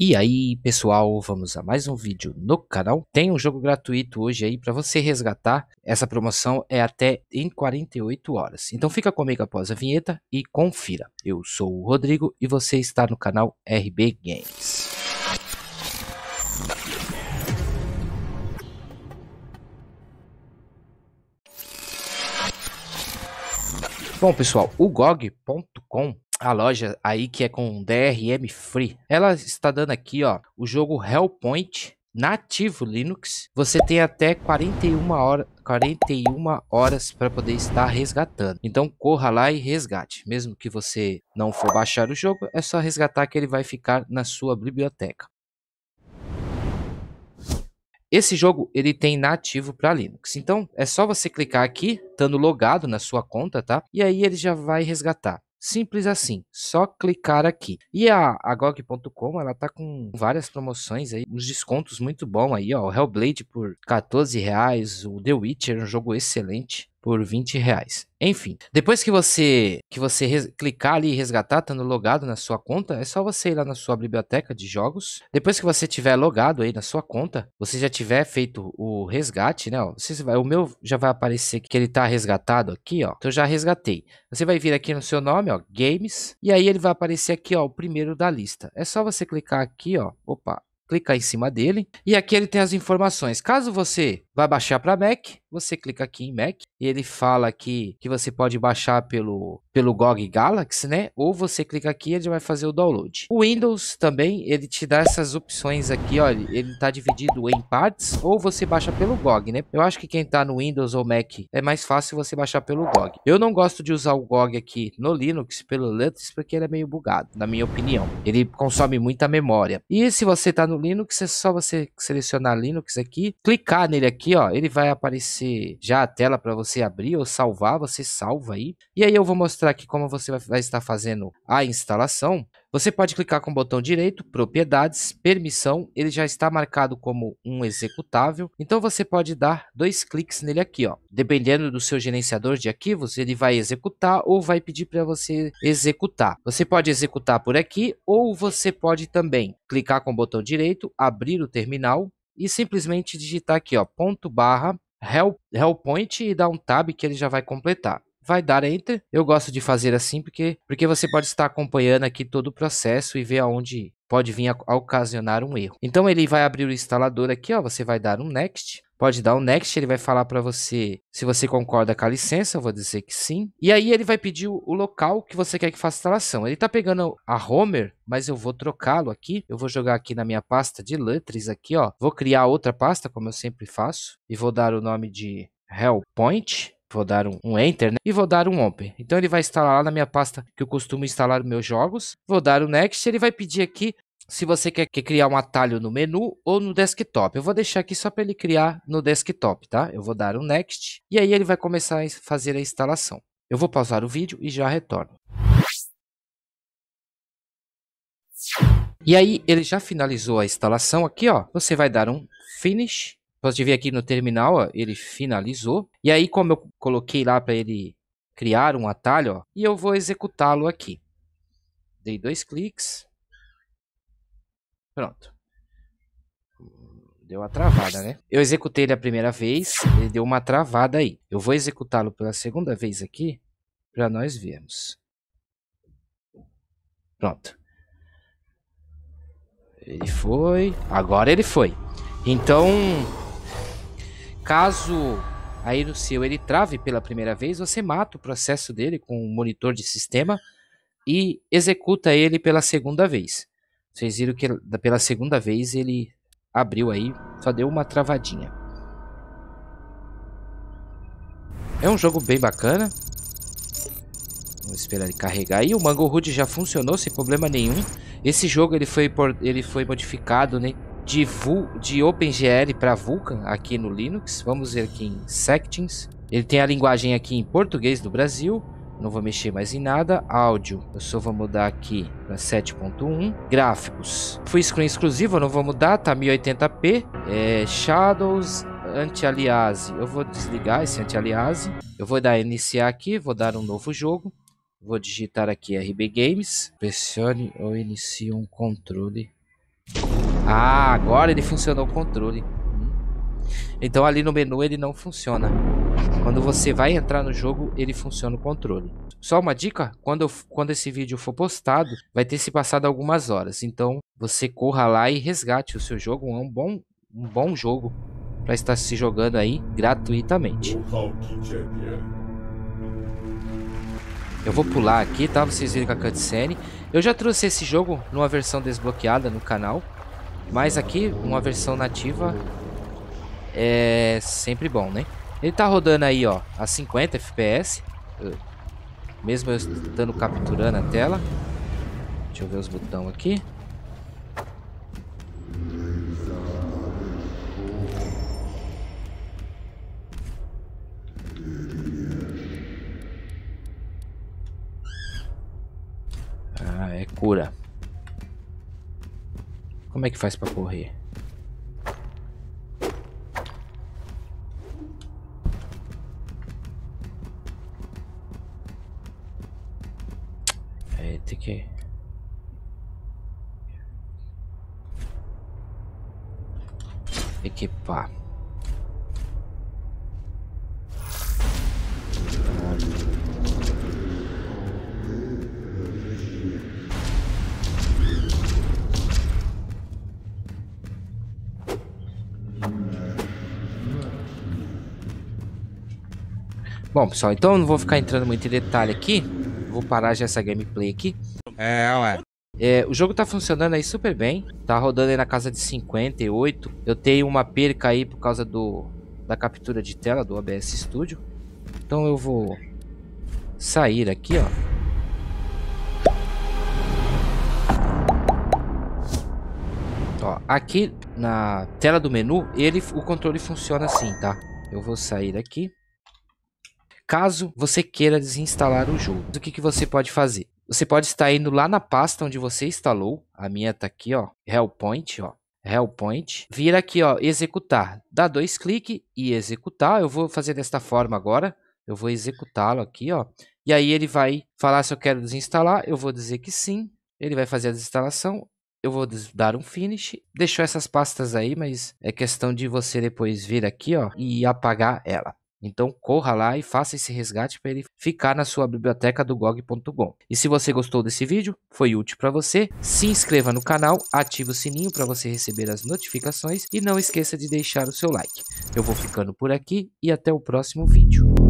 E aí pessoal, vamos a mais um vídeo no canal. Tem um jogo gratuito hoje aí para você resgatar. Essa promoção é até em 48 horas. Então fica comigo após a vinheta e confira. Eu sou o Rodrigo e você está no canal RB Games. Bom pessoal, o GOG.com a loja aí que é com DRM Free. Ela está dando aqui, ó, o jogo Hellpoint nativo Linux. Você tem até 41 horas 41 horas para poder estar resgatando. Então corra lá e resgate. Mesmo que você não for baixar o jogo, é só resgatar que ele vai ficar na sua biblioteca. Esse jogo ele tem nativo para Linux. Então é só você clicar aqui, estando logado na sua conta, tá? E aí ele já vai resgatar. Simples assim, só clicar aqui. E a, a GOG.com, ela tá com várias promoções aí, uns descontos muito bom aí, ó. O Hellblade por 14 reais, o The Witcher, um jogo excelente, por 20 reais. Enfim, depois que você que você clicar ali e resgatar, estando logado na sua conta, é só você ir lá na sua biblioteca de jogos. Depois que você tiver logado aí na sua conta, você já tiver feito o resgate, né? Ó, você vai, o meu já vai aparecer que ele está resgatado aqui, ó. Então já resgatei. Você vai vir aqui no seu nome, ó, Games, e aí ele vai aparecer aqui, ó, o primeiro da lista. É só você clicar aqui, ó. Opa, clicar em cima dele e aqui ele tem as informações. Caso você vai baixar para Mac, você clica aqui em Mac e ele fala aqui que você pode baixar pelo, pelo GOG Galaxy, né? Ou você clica aqui e ele vai fazer o download. O Windows também, ele te dá essas opções aqui, olha, ele tá dividido em partes ou você baixa pelo GOG, né? Eu acho que quem tá no Windows ou Mac é mais fácil você baixar pelo GOG. Eu não gosto de usar o GOG aqui no Linux pelo Linux porque ele é meio bugado, na minha opinião. Ele consome muita memória. E se você tá no Linux, é só você selecionar Linux aqui, clicar nele aqui aqui, ó, ele vai aparecer já a tela para você abrir ou salvar, você salva aí. E aí eu vou mostrar aqui como você vai estar fazendo a instalação. Você pode clicar com o botão direito, propriedades, permissão, ele já está marcado como um executável, então você pode dar dois cliques nele aqui, ó. dependendo do seu gerenciador de arquivos, ele vai executar ou vai pedir para você executar. Você pode executar por aqui ou você pode também clicar com o botão direito, abrir o terminal, e simplesmente digitar aqui, ó, ponto barra help, help point e dar um tab que ele já vai completar vai dar enter. Eu gosto de fazer assim porque, porque você pode estar acompanhando aqui todo o processo e ver aonde pode vir a, a ocasionar um erro. Então ele vai abrir o instalador aqui, ó, você vai dar um next. Pode dar um next, ele vai falar para você se você concorda com a licença, eu vou dizer que sim. E aí ele vai pedir o, o local que você quer que faça a instalação. Ele está pegando a Homer, mas eu vou trocá-lo aqui. Eu vou jogar aqui na minha pasta de Lutris aqui, ó. Vou criar outra pasta, como eu sempre faço, e vou dar o nome de Hellpoint vou dar um, um Enter, né? E vou dar um Open. Então ele vai instalar lá na minha pasta que eu costumo instalar meus jogos. Vou dar o Next, ele vai pedir aqui se você quer, quer, criar um atalho no menu ou no desktop. Eu vou deixar aqui só para ele criar no desktop, tá? Eu vou dar um Next e aí ele vai começar a fazer a instalação. Eu vou pausar o vídeo e já retorno. E aí ele já finalizou a instalação aqui, ó. Você vai dar um Finish Posso ver aqui no terminal, ó, ele finalizou. E aí, como eu coloquei lá para ele criar um atalho, ó, e eu vou executá-lo aqui. Dei dois cliques. Pronto. Deu uma travada, né? Eu executei ele a primeira vez, ele deu uma travada aí. Eu vou executá-lo pela segunda vez aqui, para nós vermos. Pronto. Ele foi. Agora ele foi. Então, Caso no Iruseu ele trave pela primeira vez, você mata o processo dele com um monitor de sistema e executa ele pela segunda vez. Vocês viram que pela segunda vez ele abriu aí, só deu uma travadinha. É um jogo bem bacana. Vamos esperar ele carregar. Aí o Mango Hood já funcionou sem problema nenhum. Esse jogo ele foi, ele foi modificado, né? de, de OpenGL para Vulkan aqui no Linux. Vamos ver aqui em Sectings. Ele tem a linguagem aqui em português do Brasil. Não vou mexer mais em nada. Áudio, eu só vou mudar aqui para 7.1. Gráficos, full screen exclusivo, eu não vou mudar, tá 1080p. É, shadows, anti-aliase, eu vou desligar esse anti-aliase. Eu vou dar iniciar aqui, vou dar um novo jogo. Vou digitar aqui RB Games. Pressione ou inicie um controle ah, agora ele funcionou o controle. Então ali no menu ele não funciona. Quando você vai entrar no jogo, ele funciona o controle. Só uma dica, quando, eu, quando esse vídeo for postado, vai ter se passado algumas horas. Então você corra lá e resgate o seu jogo. É um bom, um bom jogo para estar se jogando aí gratuitamente. Eu vou pular aqui, tá? Vocês viram com a cutscene. Eu já trouxe esse jogo numa versão desbloqueada no canal. Mas aqui, uma versão nativa é sempre bom, né? Ele tá rodando aí, ó, a 50 FPS. Mesmo eu estando capturando a tela. Deixa eu ver os botões aqui. Ah, é cura. Como é que faz pra correr? É, tem que... Equipar. Bom, pessoal, então não vou ficar entrando muito em detalhe aqui. Vou parar já essa gameplay aqui. É, ué. É, o jogo tá funcionando aí super bem. Tá rodando aí na casa de 58. Eu tenho uma perca aí por causa do da captura de tela do OBS Studio. Então eu vou sair aqui, ó. Ó, aqui na tela do menu, ele, o controle funciona assim, tá? Eu vou sair aqui. Caso você queira desinstalar o jogo, o que, que você pode fazer? Você pode estar indo lá na pasta onde você instalou. A minha tá aqui, ó. Hellpoint, ó. Hellpoint. Vir aqui, ó. Executar. Dá dois cliques e executar. Eu vou fazer desta forma agora. Eu vou executá-lo aqui, ó. E aí ele vai falar se eu quero desinstalar. Eu vou dizer que sim. Ele vai fazer a desinstalação. Eu vou dar um finish. Deixou essas pastas aí, mas é questão de você depois vir aqui, ó, e apagar ela. Então corra lá e faça esse resgate para ele ficar na sua biblioteca do GOG.com. E se você gostou desse vídeo, foi útil para você, se inscreva no canal, ative o sininho para você receber as notificações e não esqueça de deixar o seu like. Eu vou ficando por aqui e até o próximo vídeo.